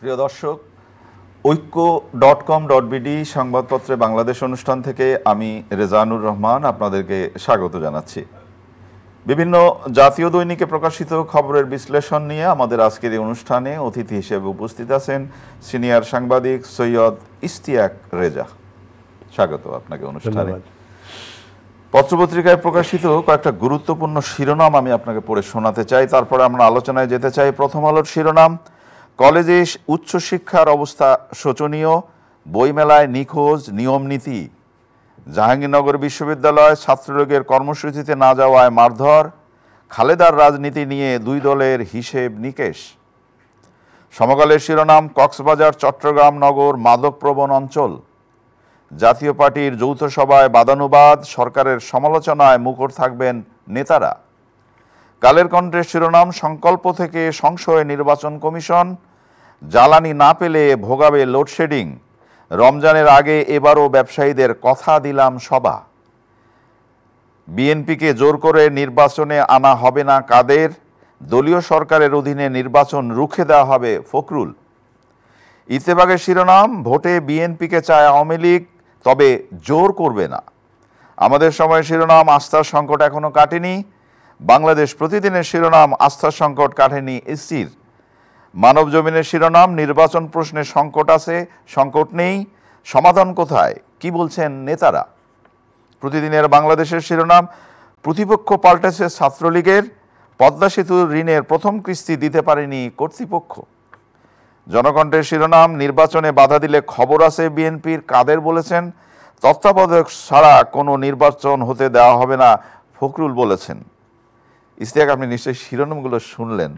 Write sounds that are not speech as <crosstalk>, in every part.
প্রিয় দর্শক ঐক্য ডট কম ডট বিডি সংবাদপত্রে বাংলাদেশ অনুষ্ঠান থেকে আমি রেজানুর রহমান আপনাদেরকে স্বাগত জানাচ্ছি বিভিন্ন জাতীয় দৈনিকে প্রকাশিত খবরের বিশ্লেষণ নিয়ে আমাদের আজকের এই অনুষ্ঠানে অতিথি হিসেবে উপস্থিত আছেন সিনিয়র সাংবাদিক সৈয়দ ইস্তিয়াক রেজা স্বাগত আপনাকে অনুষ্ঠানে পত্রপত্রিকায় প্রকাশিত কয়েকটা গুরুত্বপূর্ণ শিরোনাম আমি আপনাকে পড়ে শোনাতে চাই তারপরে আমরা আলোচনায় যেতে চাই প্রথম আলোর শিরোনাম কলেজে উচ্চশিক্ষার অবস্থা শোচনীয় বইমেলায় নিখোঁজ নিয়মনীতি জাহাঙ্গীরনগর বিশ্ববিদ্যালয় ছাত্রলীগের কর্মসূচিতে না যাওয়ায় মারধর খালেদার রাজনীতি নিয়ে দুই দলের হিসেব নিকেশ সমকালের শিরোনাম কক্সবাজার চট্টগ্রাম নগর মাদকপ্রবণ অঞ্চল জাতীয় পার্টির যৌথ সভায় বাদানুবাদ সরকারের সমালোচনায় মুখর থাকবেন নেতারা কালের কণ্ঠের শিরোনাম সংকল্প থেকে সংশয়ে নির্বাচন কমিশন জ্বালানি না পেলে ভোগাবে লোডশেডিং রমজানের আগে এবারও ব্যবসায়ীদের কথা দিলাম সভা বিএনপিকে জোর করে নির্বাচনে আনা হবে না কাদের দলীয় সরকারের অধীনে নির্বাচন রুখে দেওয়া হবে ফখরুল ইত্তেফাকের শিরোনাম ভোটে বিএনপিকে চায় আওয়ামী লীগ তবে জোর করবে না আমাদের সময় শিরোনাম আস্থার সংকট এখনও কাটেনি বাংলাদেশ প্রতিদিনের শিরোনাম আস্থার সংকট কাটেনি ইসির মানব জমিনের শিরোনাম নির্বাচন প্রশ্নে সংকট আছে সংকট নেই সমাধান কোথায় কি বলছেন নেতারা প্রতিদিনের বাংলাদেশের শিরোনাম প্রতিপক্ষ পাল্টেছে ছাত্রলীগের পদ্মা সেতু ঋণের প্রথম কিস্তি দিতে পারেনি কর্তৃপক্ষ জনকণ্ঠের শিরোনাম নির্বাচনে বাধা দিলে খবর আছে বিএনপির কাদের বলেছেন তত্ত্বাবধায়ক ছাড়া কোনো নির্বাচন হতে দেওয়া হবে না ফখরুল বলেছেন ইস্তেক আপনি নিশ্চয়ই শিরোনামগুলো শুনলেন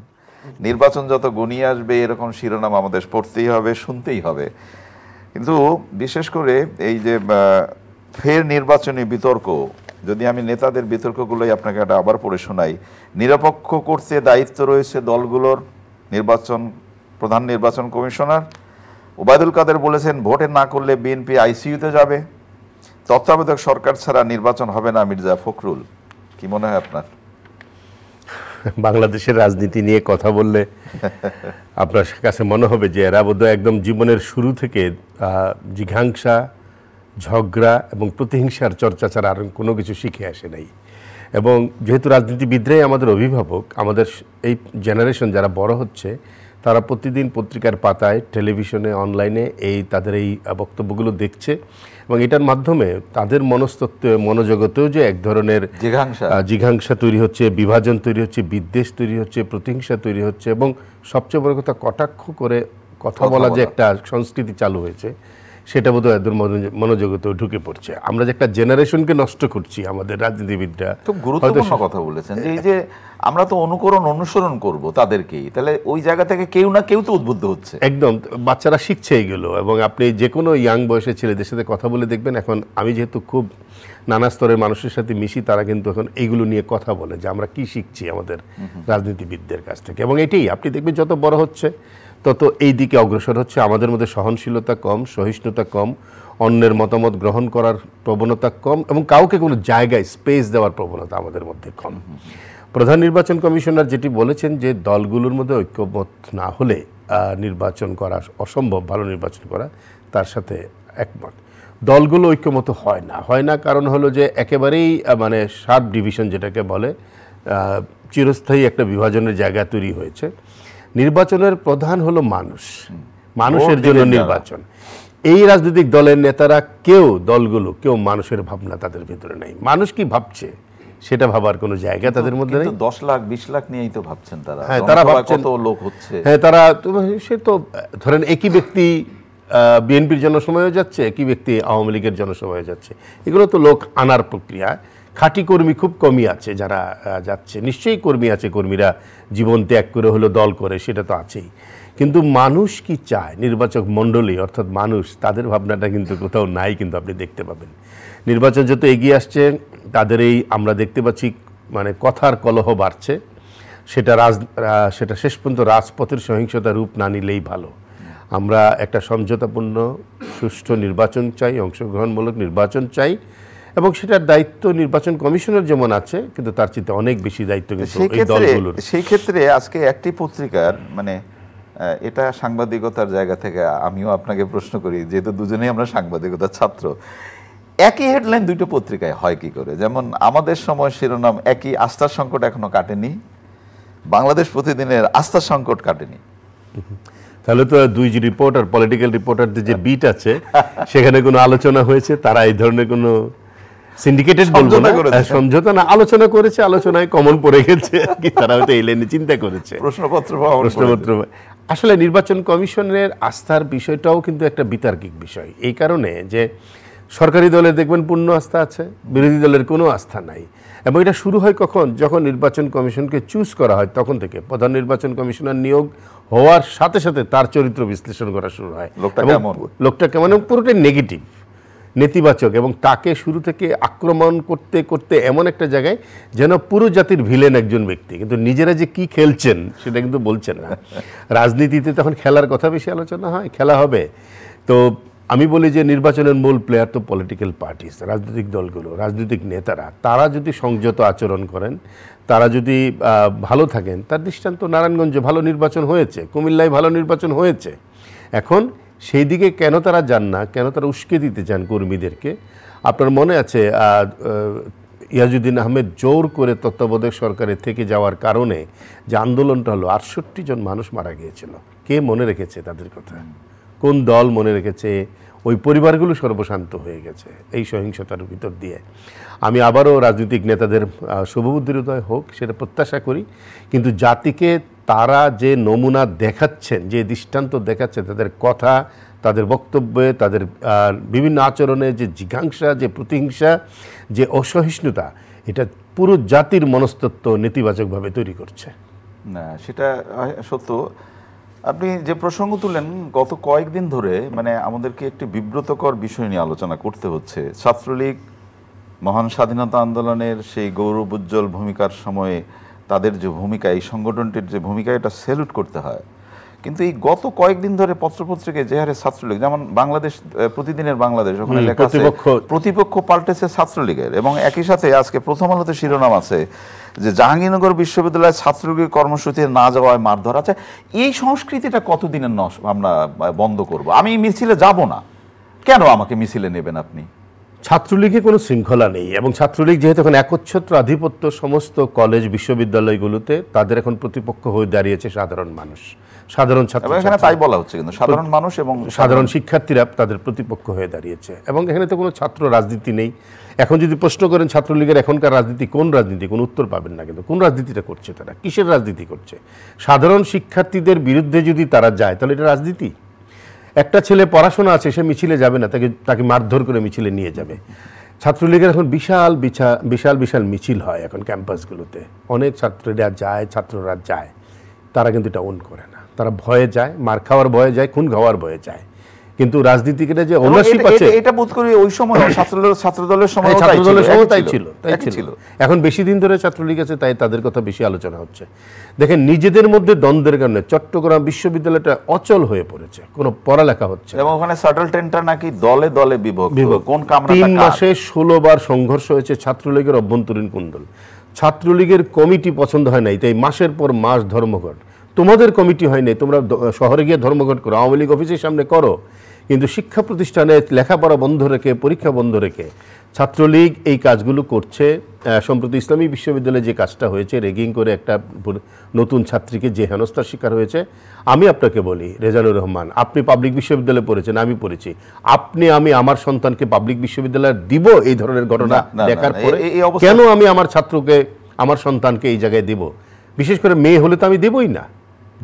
নির্বাচন যত গণিয়ে আসবে এরকম শিরোনাম আমাদের পড়তেই হবে শুনতেই হবে কিন্তু বিশেষ করে এই যে ফের নির্বাচনী বিতর্ক যদি আমি নেতাদের বিতর্কগুলোই আপনাকে একটা আবার পড়ে শোনাই নিরপেক্ষ করতে দায়িত্ব রয়েছে দলগুলোর নির্বাচন প্রধান নির্বাচন কমিশনার ওবায়দুল কাদের বলেছেন ভোটে না করলে বিএনপি আইসিইউতে যাবে তত্ত্বাবধায়ক সরকার ছাড়া নির্বাচন হবে না মির্জা ফখরুল কি মনে হয় আপনার বাংলাদেশের রাজনীতি নিয়ে কথা বললে আপনার কাছে মনে হবে যে এরা বোধ একদম জীবনের শুরু থেকে জিঘাংসা ঝগড়া এবং প্রতিহিংসার চর্চা ছাড়া আর কোনো কিছু শিখে আসে নাই এবং যেহেতু রাজনীতিবিদরাই আমাদের অভিভাবক আমাদের এই জেনারেশন যারা বড় হচ্ছে তারা প্রতিদিন পত্রিকার পাতায় টেলিভিশনে অনলাইনে এই তাদের এই বক্তব্যগুলো দেখছে এবং এটার মাধ্যমে তাদের মনস্তত্ত্ব মনোজগতেও যে এক ধরনের জিঘাংসা জিঘাংসা তৈরি হচ্ছে বিভাজন তৈরি হচ্ছে বিদ্বেষ তৈরি হচ্ছে প্রতিহিংসা তৈরি হচ্ছে এবং সবচেয়ে বড় কথা কটাক্ষ করে কথা বলা যে একটা সংস্কৃতি চালু হয়েছে সেটা বোধহয় একদম মনোজগতেও ঢুকে পড়ছে আমরা যে একটা জেনারেশনকে নষ্ট করছি আমাদের রাজনীতিবিদরা খুব গুরুত্বপূর্ণ কথা বলেছেন এই যে আমরা তো অনুকরণ অনুসরণ করব তাদেরকেই তাহলে ওই জায়গা থেকে কেউ না কেউ তো উদ্বুদ্ধ হচ্ছে একদম বাচ্চারা শিখছে এগুলো এবং আপনি যে কোনো ইয়াং বয়সের ছেলেদের সাথে কথা বলে দেখবেন এখন আমি যেহেতু খুব নানা স্তরের মানুষের সাথে মিশি তারা কিন্তু এখন এইগুলো নিয়ে কথা বলে যে আমরা কি শিখছি আমাদের রাজনীতিবিদদের কাছ থেকে এবং এটাই আপনি দেখবেন যত বড় হচ্ছে তত এই দিকে অগ্রসর হচ্ছে আমাদের মধ্যে সহনশীলতা কম সহিষ্ণুতা কম অন্যের মতামত গ্রহণ করার প্রবণতা কম এবং কাউকে কোনো জায়গায় স্পেস দেওয়ার প্রবণতা আমাদের মধ্যে কম প্রধান নির্বাচন কমিশনার যেটি বলেছেন যে দলগুলোর মধ্যে ঐক্যমত না হলে নির্বাচন করা অসম্ভব ভালো নির্বাচন করা তার সাথে একমত দলগুলো ঐক্যমত হয় না হয় না কারণ হলো যে একেবারেই মানে সাব ডিভিশন যেটাকে বলে চিরস্থায়ী একটা বিভাজনের জায়গা তৈরি হয়েছে নির্বাচনের প্রধান হলো মানুষ মানুষের জন্য নির্বাচন এই রাজনৈতিক দলের নেতারা কেউ দলগুলো কেউ মানুষের ভাবনা তাদের ভিতরে নেই মানুষ কি ভাবছে সেটা ভাবার কোনো জায়গা তাদের মধ্যে নেই দশ লাখ বিশ লাখ নিয়েই তো ভাবছেন তারা হ্যাঁ তারা ভাবছেন লোক হচ্ছে হ্যাঁ তারা সে তো ধরেন একই ব্যক্তি বিএনপির জনসভা হয়ে যাচ্ছে একই ব্যক্তি আওয়ামী লীগের জনসভা হয়ে যাচ্ছে এগুলো তো লোক আনার প্রক্রিয়া খাঁটি কর্মী খুব কমই আছে যারা যাচ্ছে নিশ্চয়ই কর্মী আছে কর্মীরা জীবন ত্যাগ করে হলো দল করে সেটা তো আছেই কিন্তু মানুষ কি চায় নির্বাচক মণ্ডলী অর্থাৎ মানুষ তাদের ভাবনাটা কিন্তু কোথাও নাই কিন্তু আপনি দেখতে পাবেন নির্বাচন যত এগিয়ে আসছে তাদের এই আমরা দেখতে পাচ্ছি মানে কথার কলহ বাড়ছে সেটা রাজ সেটা শেষ পর্যন্ত রাজপথের সহিংসতা রূপ না নিলেই ভালো আমরা একটা সমঝোতাপূর্ণ সুষ্ঠু নির্বাচন চাই অংশগ্রহণমূলক নির্বাচন চাই এবং সেটার দায়িত্ব নির্বাচন কমিশনের যেমন আছে কিন্তু তার চেয়ে অনেক বেশি দায়িত্ব কিন্তু সেই ক্ষেত্রে আজকে একটি পত্রিকার মানে এটা সাংবাদিকতার জায়গা থেকে আমিও আপনাকে প্রশ্ন করি যেহেতু দুজনেই আমরা সাংবাদিকতার ছাত্র একই হেডলাইন দুটো পত্রিকায় হয় কি করে যেমন আমাদের সময় শিরোনাম একই আস্থার সংকট এখনো কাটেনি বাংলাদেশ প্রতিদিনের আস্থার সংকট কাটেনি তাহলে তো দুই যে রিপোর্টার পলিটিক্যাল রিপোর্টারদের যে বিট আছে সেখানে কোনো আলোচনা হয়েছে তারা এই ধরনের কোনো সিন্ডিকেটেড বলবো না সমঝোতা না আলোচনা করেছে আলোচনায় কমন পড়ে গেছে কি তারা হয়তো এই লাইনে চিন্তা করেছে প্রশ্নপত্র প্রশ্নপত্র আসলে নির্বাচন কমিশনের আস্থার বিষয়টাও কিন্তু একটা বিতার্কিক বিষয় এই কারণে যে সরকারি দলের দেখবেন পূর্ণ আস্থা আছে বিরোধী দলের কোনো আস্থা নাই এবং এটা শুরু হয় কখন যখন নির্বাচন কমিশনকে চুজ করা হয় তখন থেকে প্রধান নির্বাচন কমিশনার নিয়োগ হওয়ার সাথে সাথে তার চরিত্র বিশ্লেষণ করা শুরু হয় লোকটা কেমন লোকটা কেমন পুরোটাই নেগেটিভ নেতিবাচক এবং তাকে শুরু থেকে আক্রমণ করতে করতে এমন একটা জায়গায় যেন পুরো জাতির ভিলেন একজন ব্যক্তি কিন্তু নিজেরা যে কি খেলছেন সেটা কিন্তু বলছেন না রাজনীতিতে তখন খেলার কথা বেশি আলোচনা হয় খেলা হবে তো আমি বলি যে নির্বাচনের মূল প্লেয়ার তো পলিটিক্যাল পার্টিস রাজনৈতিক দলগুলো রাজনৈতিক নেতারা তারা যদি সংযত আচরণ করেন তারা যদি ভালো থাকেন তার দৃষ্টান্ত নারায়ণগঞ্জে ভালো নির্বাচন হয়েছে কুমিল্লায় ভালো নির্বাচন হয়েছে এখন সেই দিকে কেন তারা যান না কেন তারা উস্কে দিতে চান কর্মীদেরকে আপনার মনে আছে ইয়াজুদ্দিন আহমেদ জোর করে তত্ত্বাবধায়ক সরকারে থেকে যাওয়ার কারণে যে আন্দোলনটা হলো আটষট্টি জন মানুষ মারা গিয়েছিল কে মনে রেখেছে তাদের কথা কোন দল মনে রেখেছে ওই পরিবারগুলো সর্বশান্ত হয়ে গেছে এই সহিংসতার ভিতর দিয়ে আমি আবারও রাজনৈতিক নেতাদের শুভবুদ্ধিরোদয় হোক সেটা প্রত্যাশা করি কিন্তু জাতিকে তারা যে নমুনা দেখাচ্ছেন যে দৃষ্টান্ত দেখাচ্ছেন তাদের কথা তাদের বক্তব্যে তাদের বিভিন্ন আচরণে যে জিঘাংসা যে প্রতিহিংসা যে অসহিষ্ণুতা এটা পুরো জাতির মনস্তত্ব নেতিবাচকভাবে তৈরি করছে না সেটা সত্য আপনি যে প্রসঙ্গ তুলেন গত কয়েকদিন ধরে মানে আমাদেরকে একটি বিব্রতকর বিষয় নিয়ে আলোচনা করতে হচ্ছে ছাত্রলীগ মহান স্বাধীনতা আন্দোলনের সেই গৌরব উজ্জ্বল ভূমিকার সময়ে তাদের যে ভূমিকা এই সংগঠনটির যে ভূমিকা এটা সেলুট করতে হয় কিন্তু এই গত কয়েকদিন ধরে পত্রপত্রিকায় যে হারে ছাত্রলীগ যেমন বাংলাদেশ প্রতিদিনের বাংলাদেশ ওখানে লেখা আছে প্রতিপক্ষ পাল্টেছে ছাত্রলীগের এবং একই সাথে আজকে প্রথম আলোতে শিরোনাম আছে যে জাহাঙ্গীরনগর বিশ্ববিদ্যালয়ে ছাত্রলীগের কর্মসূচিতে না যাওয়ায় মারধর আছে আচ্ছা, এই সংস্কৃতিটা কতদিনের নস আমরা বন্ধ করব আমি মিছিলে যাব না কেন আমাকে মিছিলে নেবেন আপনি ছাত্রলীগে কোনো শৃঙ্খলা নেই এবং ছাত্রলীগ যেহেতু এখন একচ্ছত্র আধিপত্য সমস্ত কলেজ বিশ্ববিদ্যালয়গুলোতে তাদের এখন প্রতিপক্ষ হয়ে দাঁড়িয়েছে সাধারণ মানুষ সাধারণ ছাত্র এখানে তাই বলা হচ্ছে কিন্তু সাধারণ মানুষ এবং সাধারণ শিক্ষার্থীরা তাদের প্রতিপক্ষ হয়ে দাঁড়িয়েছে এবং এখানে তো কোনো ছাত্র রাজনীতি নেই এখন যদি প্রশ্ন করেন ছাত্রলীগের এখনকার রাজনীতি কোন রাজনীতি কোন উত্তর পাবেন না কিন্তু কোন রাজনীতিটা করছে তারা কিসের রাজনীতি করছে সাধারণ শিক্ষার্থীদের বিরুদ্ধে যদি তারা যায় তাহলে এটা রাজনীতি একটা ছেলে পড়াশোনা আছে সে মিছিলে যাবে না তাকে তাকে মারধর করে মিছিলে নিয়ে যাবে ছাত্রলীগের এখন বিশাল বিশাল বিশাল মিছিল হয় এখন ক্যাম্পাসগুলোতে অনেক ছাত্রীরা যায় ছাত্ররা যায় তারা কিন্তু এটা অন করে না তারা ভয়ে যায় মার খাওয়ার ভয়ে যায় খুন খাওয়ার ভয়ে যায় কিন্তু রাজনীতিকেরা যে ওনারশিপ আছে এটা বোধ করি ওই সময় <coughs> ছাত্রদল ছাত্রদলের সময় ছাত্রদলের সময় তাই ছিল তাই ছিল এখন বেশি দিন ধরে ছাত্রলীগ আছে তাই তাদের কথা বেশি আলোচনা হচ্ছে দেখেন নিজেদের মধ্যে দ্বন্দ্বের কারণে চট্টগ্রাম বিশ্ববিদ্যালয়টা অচল হয়ে পড়েছে কোনো পড়ালেখা হচ্ছে এবং ওখানে শাটল ট্রেনটা নাকি দলে দলে বিভক্ত কোন কামরা তিন মাসে ষোলোবার সংঘর্ষ হয়েছে ছাত্রলীগের অভ্যন্তরীণ কুন্দল ছাত্রলীগের কমিটি পছন্দ হয় নাই তাই মাসের পর মাস ধর্মঘট তোমাদের কমিটি হয়নি তোমরা শহরে গিয়ে ধর্মঘট করো আওয়ামী লীগ অফিসের সামনে করো কিন্তু শিক্ষা প্রতিষ্ঠানে লেখাপড়া বন্ধ রেখে পরীক্ষা বন্ধ রেখে ছাত্রলীগ এই কাজগুলো করছে সম্প্রতি ইসলামী বিশ্ববিদ্যালয়ে যে কাজটা হয়েছে রেগিং করে একটা নতুন ছাত্রীকে যে হেনস্থার শিকার হয়েছে আমি আপনাকে বলি রেজানুর রহমান আপনি পাবলিক বিশ্ববিদ্যালয়ে পড়েছেন আমি পড়েছি আপনি আমি আমার সন্তানকে পাবলিক বিশ্ববিদ্যালয়ে দিব এই ধরনের ঘটনা দেখার পরে কেন আমি আমার ছাত্রকে আমার সন্তানকে এই জায়গায় দিব বিশেষ করে মেয়ে হলে তো আমি দেবই না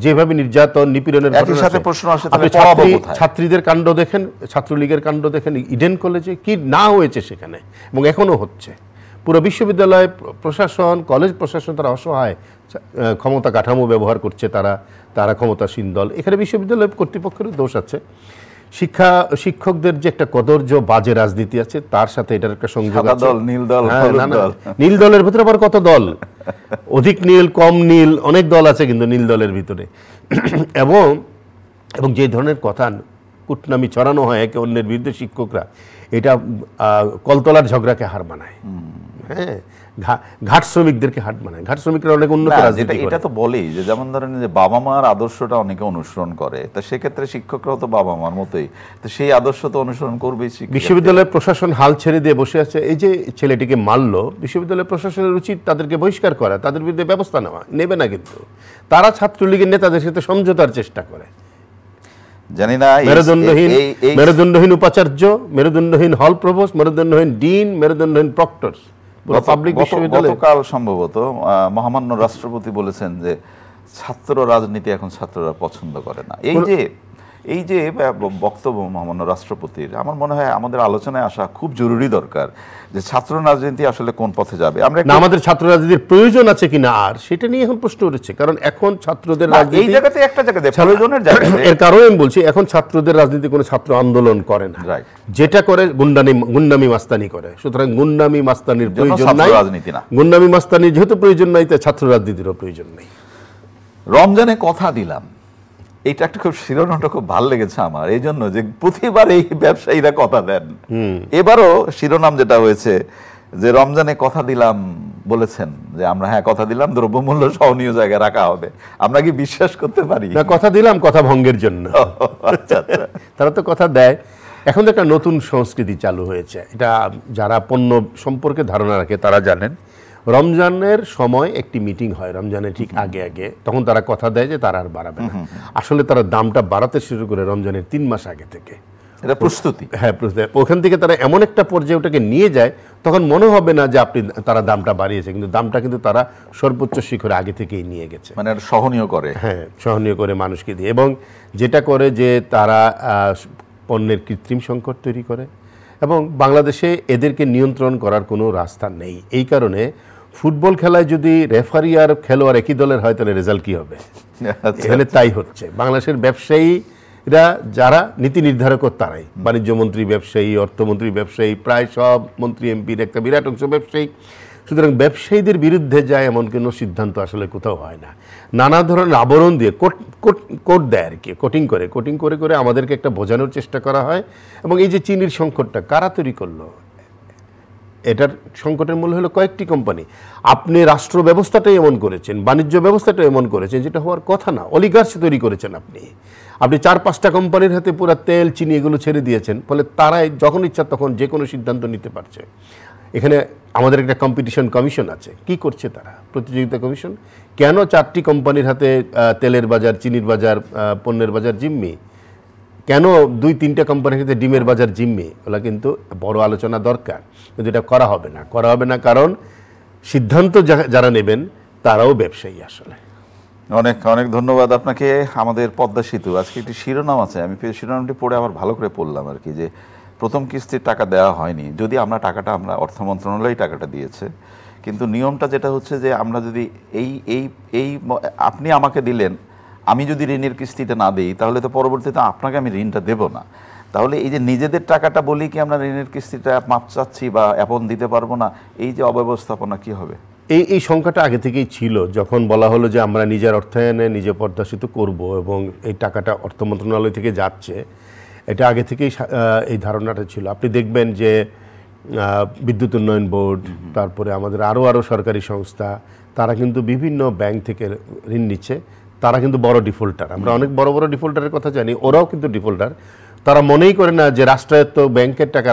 যেভাবে নির্যাতন নিপীড়নের সাথে প্রশ্ন আসে ছাত্রীদের কাণ্ড দেখেন ছাত্রলীগের কাণ্ড দেখেন ইডেন কলেজে কি না হয়েছে সেখানে এবং এখনও হচ্ছে পুরো বিশ্ববিদ্যালয় প্রশাসন কলেজ প্রশাসন তারা অসহায় ক্ষমতা কাঠামো ব্যবহার করছে তারা তারা ক্ষমতাসীন দল এখানে বিশ্ববিদ্যালয় কর্তৃপক্ষেরও দোষ আছে শিক্ষা শিক্ষকদের যে একটা কদর্য বাজে রাজনীতি আছে তার সাথে এটার একটা সংযোগ আছে দল নীল হ্যাঁ, দল নীল দলের ভিতরে আবার কত দল অধিক নীল কম নীল অনেক দল আছে কিন্তু নীল দলের ভিতরে এবং এবং যে ধরনের কথা কুটনামি ছড়ানো হয় একে অন্যের বিরুদ্ধে শিক্ষকরা এটা কলতলার ঝগড়াকে হার মানায় হ্যাঁ ঘাট শ্রমিকদেরকে হাট মানে ঘাট শ্রমিকরা অনেক উন্নত রাজনীতি এটা তো বলেই যে যেমন ধরেন যে বাবা মার আদর্শটা অনেকে অনুসরণ করে তা সেক্ষেত্রে শিক্ষকরাও তো বাবা মার মতোই তো সেই আদর্শ তো অনুসরণ করবেই বিশ্ববিদ্যালয়ের প্রশাসন হাল ছেড়ে দিয়ে বসে আছে এই যে ছেলেটিকে মারলো বিশ্ববিদ্যালয়ের প্রশাসনের উচিত তাদেরকে বহিষ্কার করা তাদের বিরুদ্ধে ব্যবস্থা নেওয়া নেবে না কিন্তু তারা ছাত্রলীগের নেতাদের সাথে সমঝোতার চেষ্টা করে জানি না মেরুদণ্ডহীন মেরুদণ্ডহীন উপাচার্য মেরুদণ্ডহীন হল প্রভোস মেরুদণ্ডহীন ডিন মেরুদণ্ডহীন প্রক্টর্স গতকাল সম্ভবত মহামান্য রাষ্ট্রপতি বলেছেন যে ছাত্র রাজনীতি এখন ছাত্ররা পছন্দ করে না এই যে এই যে বক্তব্য মহামান্য রাষ্ট্রপতির আমার মনে হয় আমাদের আলোচনায় আসা খুব জরুরি দরকার যে ছাত্র রাজনীতি আসলে কোন পথে যাবে আমরা আমাদের ছাত্র রাজনীতির প্রয়োজন আছে কিনা আর সেটা নিয়ে এখন প্রশ্ন উঠেছে কারণ এখন ছাত্রদের এই জায়গাতে একটা জায়গাতে প্রয়োজনের জায়গা <coughs> এর কারণ আমি বলছি এখন ছাত্রদের রাজনীতি কোনো ছাত্র আন্দোলন করে না যেটা করে গুন্ডানি গুন্ডামি মাস্তানি করে সুতরাং গুন্ডামি মাস্তানির প্রয়োজন নাই রাজনীতি না গুন্ডামি মাস্তানির যেহেতু প্রয়োজন নাই তাই ছাত্র রাজনীতিরও প্রয়োজন নেই রমজানে কথা দিলাম এইটা একটা খুব শিরোনামটা খুব ভালো লেগেছে আমার এই জন্য যে প্রতিবার এই ব্যবসায়ীরা কথা দেন এবারও শিরোনাম যেটা হয়েছে যে রমজানে কথা দিলাম বলেছেন যে আমরা হ্যাঁ কথা দিলাম দ্রব্যমূল্য সহনীয় জায়গায় রাখা হবে আমরা কি বিশ্বাস করতে পারি না কথা দিলাম কথা ভঙ্গের জন্য আচ্ছা, আচ্ছা। তারা তো কথা দেয় এখন একটা নতুন সংস্কৃতি চালু হয়েছে এটা যারা পণ্য সম্পর্কে ধারণা রাখে তারা জানেন রমজানের সময় একটি মিটিং হয় রমজানের ঠিক আগে আগে তখন তারা কথা দেয় যে তারা আর বাড়াবে না আসলে তারা দামটা বাড়াতে শুরু করে রমজানের তিন মাস আগে থেকে এটা প্রস্তুতি হ্যাঁ প্রস্তুতি ওখান থেকে তারা এমন একটা পর্যায়ে ওটাকে নিয়ে যায় তখন মনে হবে না যে আপনি তারা দামটা বাড়িয়েছে কিন্তু দামটা কিন্তু তারা সর্বোচ্চ শিখরে আগে থেকেই নিয়ে গেছে মানে সহনীয় করে হ্যাঁ সহনীয় করে মানুষকে দিয়ে এবং যেটা করে যে তারা পণ্যের কৃত্রিম সংকট তৈরি করে এবং বাংলাদেশে এদেরকে নিয়ন্ত্রণ করার কোনো রাস্তা নেই এই কারণে ফুটবল খেলায় যদি রেফারি আর খেলোয়াড় একই দলের হয় তাহলে রেজাল্ট কী হবে তাহলে আচ্ছা। তাই হচ্ছে বাংলাদেশের ব্যবসায়ীরা যারা নীতি নির্ধারক তারাই বাণিজ্য মন্ত্রী ব্যবসায়ী অর্থমন্ত্রী ব্যবসায়ী প্রায় সব মন্ত্রী এমপির একটা বিরাট অংশ ব্যবসায়ী সুতরাং ব্যবসায়ীদের বিরুদ্ধে যায় এমন কোনো সিদ্ধান্ত আসলে কোথাও হয় না নানা ধরনের আবরণ দিয়ে কোট কোট দেয় আর কি কোটিং করে কোটিং করে করে আমাদেরকে একটা বোঝানোর চেষ্টা করা হয় এবং এই যে চিনির সংকটটা কারা তৈরি করলো এটার সংকটের মূল হলো কয়েকটি কোম্পানি আপনি রাষ্ট্র ব্যবস্থাটাই এমন করেছেন বাণিজ্য ব্যবস্থাটাই এমন করেছেন যেটা হওয়ার কথা না অলিগার্সি তৈরি করেছেন আপনি আপনি চার পাঁচটা কোম্পানির হাতে পুরো তেল চিনি এগুলো ছেড়ে দিয়েছেন ফলে তারাই যখন ইচ্ছা তখন যে কোনো সিদ্ধান্ত নিতে পারছে এখানে আমাদের একটা কম্পিটিশন কমিশন আছে কি করছে তারা প্রতিযোগিতা কমিশন কেন চারটি কোম্পানির হাতে তেলের বাজার চিনির বাজার পণ্যের বাজার জিম্মি কেন দুই তিনটা সাথে ডিমের বাজার জিম্মে ওগুলো কিন্তু বড় আলোচনা দরকার কিন্তু এটা করা হবে না করা হবে না কারণ সিদ্ধান্ত যারা নেবেন তারাও ব্যবসায়ী আসলে অনেক অনেক ধন্যবাদ আপনাকে আমাদের পদ্মা সেতু আজকে একটি শিরোনাম আছে আমি শিরোনামটি পড়ে আবার ভালো করে পড়লাম আর কি যে প্রথম কিস্তির টাকা দেওয়া হয়নি যদি আমরা টাকাটা আমরা অর্থ মন্ত্রণালয় টাকাটা দিয়েছে কিন্তু নিয়মটা যেটা হচ্ছে যে আমরা যদি এই এই এই আপনি আমাকে দিলেন আমি যদি ঋণের কিস্তিটা না দিই তাহলে তো পরবর্তীতে আপনাকে আমি ঋণটা দেব না তাহলে এই যে নিজেদের টাকাটা বলি কি আমরা ঋণের কিস্তিটা মাপ চাচ্ছি বা এখন দিতে পারবো না এই যে অব্যবস্থাপনা কি হবে এই এই সংখ্যাটা আগে থেকেই ছিল যখন বলা হলো যে আমরা নিজের অর্থায়নে নিজে পর্দাসিত করব এবং এই টাকাটা অর্থ মন্ত্রণালয় থেকে যাচ্ছে এটা আগে থেকেই এই ধারণাটা ছিল আপনি দেখবেন যে বিদ্যুৎ উন্নয়ন বোর্ড তারপরে আমাদের আরও আরও সরকারি সংস্থা তারা কিন্তু বিভিন্ন ব্যাংক থেকে ঋণ নিচ্ছে তারা কিন্তু বড় ডিফল্টার আমরা অনেক বড় বড় ডিফল্টারের কথা জানি ওরাও কিন্তু ডিফল্টার তারা মনেই করে না যে রাষ্ট্রায়ত্ত ব্যাংকের টাকা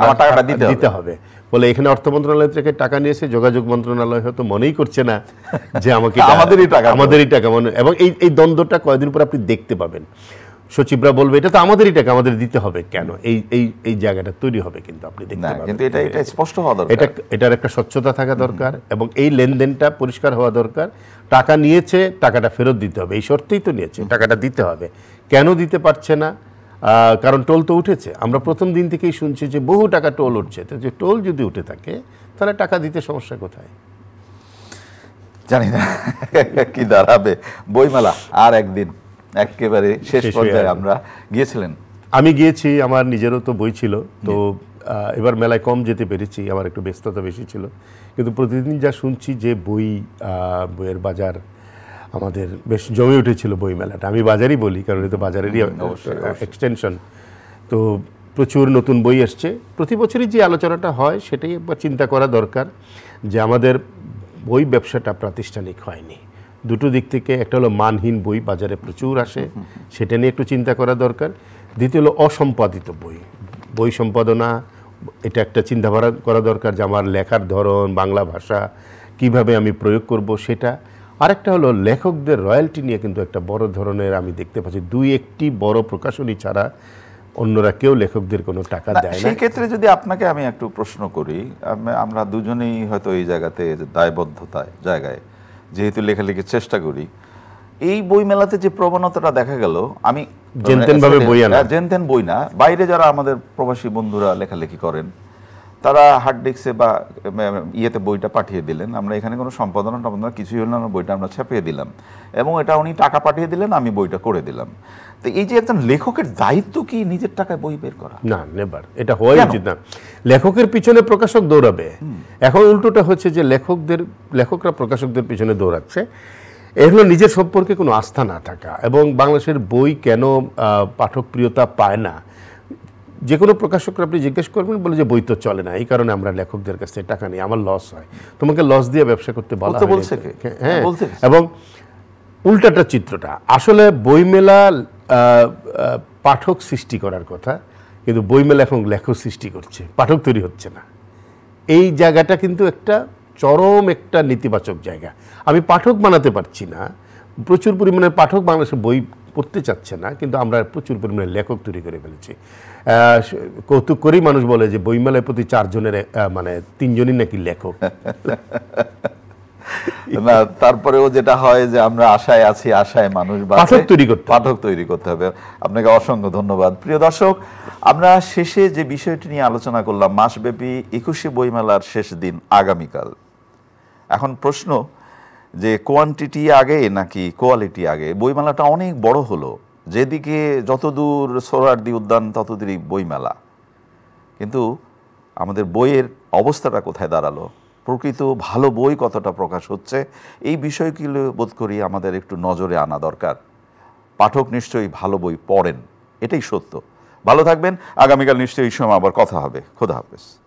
দিতে হবে বলে এখানে অর্থ মন্ত্রণালয় থেকে টাকা নিয়েছে যোগাযোগ মন্ত্রণালয় হয়তো মনেই করছে না যে আমাকে <laughs> আমাদেরই টাকা আমাদেরই টাকা মনে এবং এই এই দ্বন্দ্বটা কয়েকদিন পর আপনি দেখতে পাবেন সচিবরা বলবে এটা তো আমাদেরই টাকা আমাদের দিতে হবে কেন এই এই এই জায়গাটা তৈরি হবে কিন্তু আপনি দেখতে পাবেন কিন্তু এটা এটা স্পষ্ট হওয়া দরকার এটা এটার একটা স্বচ্ছতা থাকা দরকার এবং এই লেনদেনটা পরিষ্কার হওয়া দরকার টাকা নিয়েছে টাকাটা ফেরত দিতে হবে এই শর্তেই তো নিয়েছে টাকাটা দিতে হবে কেন দিতে পারছে না কারণ টোল তো উঠেছে আমরা প্রথম দিন থেকেই শুনছি যে বহু টাকা টোল উঠছে তো যে টোল যদি উঠে থাকে তাহলে টাকা দিতে সমস্যা কোথায় জানি না কি দাঁড়াবে বইমেলা আর একদিন একেবারে শেষ পর্যায়ে আমরা গিয়েছিলেন আমি গিয়েছি আমার নিজেরও তো বই ছিল তো এবার মেলায় কম যেতে পেরেছি আমার একটু ব্যস্ততা বেশি ছিল কিন্তু প্রতিদিন যা শুনছি যে বই বইয়ের বাজার আমাদের বেশ জমে উঠেছিল বই মেলাটা আমি বাজারই বলি কারণ এটা বাজারেরই এক্সটেনশন তো প্রচুর নতুন বই আসছে প্রতি বছরই যে আলোচনাটা হয় সেটাই একবার চিন্তা করা দরকার যে আমাদের বই ব্যবসাটা প্রাতিষ্ঠানিক হয়নি দুটো দিক থেকে একটা হলো মানহীন বই বাজারে প্রচুর আসে সেটা নিয়ে একটু চিন্তা করা দরকার দ্বিতীয় হলো অসম্পাদিত বই বই সম্পাদনা এটা একটা চিন্তাভাবনা করা দরকার যে আমার লেখার ধরন বাংলা ভাষা কিভাবে আমি প্রয়োগ করব সেটা আরেকটা হলো লেখকদের রয়্যালটি নিয়ে কিন্তু একটা বড় ধরনের আমি দেখতে পাচ্ছি দুই একটি বড় প্রকাশনী ছাড়া অন্যরা কেউ লেখকদের কোনো টাকা দেয় না সেই ক্ষেত্রে যদি আপনাকে আমি একটু প্রশ্ন করি আমরা দুজনেই হয়তো এই জায়গাতে দায়বদ্ধতায় জায়গায় যেহেতু লেখালেখির চেষ্টা করি এই বই মেলাতে যে প্রবণতাটা দেখা গেল আমি হ্যাঁ, জেনতেন বই না বাইরে যারা আমাদের প্রবাসী বন্ধুরা লেখালেখি করেন তারা হার্ড ডিস্কে বা ইয়েতে বইটা পাঠিয়ে দিলেন আমরা এখানে কোনো সম্পাদনা টম্পাদনা কিছুই হলো না বইটা আমরা ছাপিয়ে দিলাম এবং এটা উনি টাকা পাঠিয়ে দিলেন আমি বইটা করে দিলাম তো এই যে একজন লেখকের দায়িত্ব কি নিজের টাকায় বই বের করা না নেবার এটা হওয়াই উচিত না লেখকের পিছনে প্রকাশক দৌড়াবে এখন উল্টোটা হচ্ছে যে লেখকদের লেখকরা প্রকাশকদের পিছনে দৌড়াচ্ছে এগুলো নিজের সম্পর্কে কোনো আস্থা না থাকা এবং বাংলাদেশের বই কেন পাঠকপ্রিয়তা পায় না যে কোনো প্রকাশকরা আপনি জিজ্ঞেস করবেন বলে যে বই তো চলে না এই কারণে আমরা লেখকদের কাছ থেকে টাকা নিই আমার লস হয় তোমাকে লস দিয়ে ব্যবসা করতে বলা বলছে হ্যাঁ, হ্যাঁ এবং উল্টাটা চিত্রটা আসলে বইমেলা পাঠক সৃষ্টি করার কথা কিন্তু বইমেলা এখন লেখক সৃষ্টি করছে পাঠক তৈরি হচ্ছে না এই জায়গাটা কিন্তু একটা চরম একটা নেতিবাচক জায়গা আমি পাঠক বানাতে পারছি না প্রচুর পরিমাণে পাঠক বাংলাদেশে বই পড়তে চাচ্ছে না কিন্তু আমরা প্রচুর পরিমাণে লেখক তৈরি করে ফেলেছি কৌতুক করেই মানুষ বলে যে বইমেলায় প্রতি চারজনের মানে তিনজনই নাকি লেখক <laughs> না তারপরেও যেটা হয় যে আমরা আশায় আছি আশায় মানুষ পাঠক তৈরি করতে পাঠক তৈরি করতে হবে আপনাকে অসংখ্য ধন্যবাদ প্রিয় দর্শক আমরা শেষে যে বিষয়টি নিয়ে আলোচনা করলাম মাসব্যাপী একুশে বইমেলার শেষ দিন আগামীকাল এখন প্রশ্ন যে কোয়ান্টিটি আগে নাকি কোয়ালিটি আগে বইমেলাটা অনেক বড় হলো যেদিকে যতদূর দি উদ্যান ততদূরই বইমেলা কিন্তু আমাদের বইয়ের অবস্থাটা কোথায় দাঁড়ালো প্রকৃত ভালো বই কতটা প্রকাশ হচ্ছে এই বিষয়গুলো বোধ করি আমাদের একটু নজরে আনা দরকার পাঠক নিশ্চয়ই ভালো বই পড়েন এটাই সত্য ভালো থাকবেন আগামীকাল নিশ্চয়ই এই সময় আবার কথা হবে খোদা হাফেজ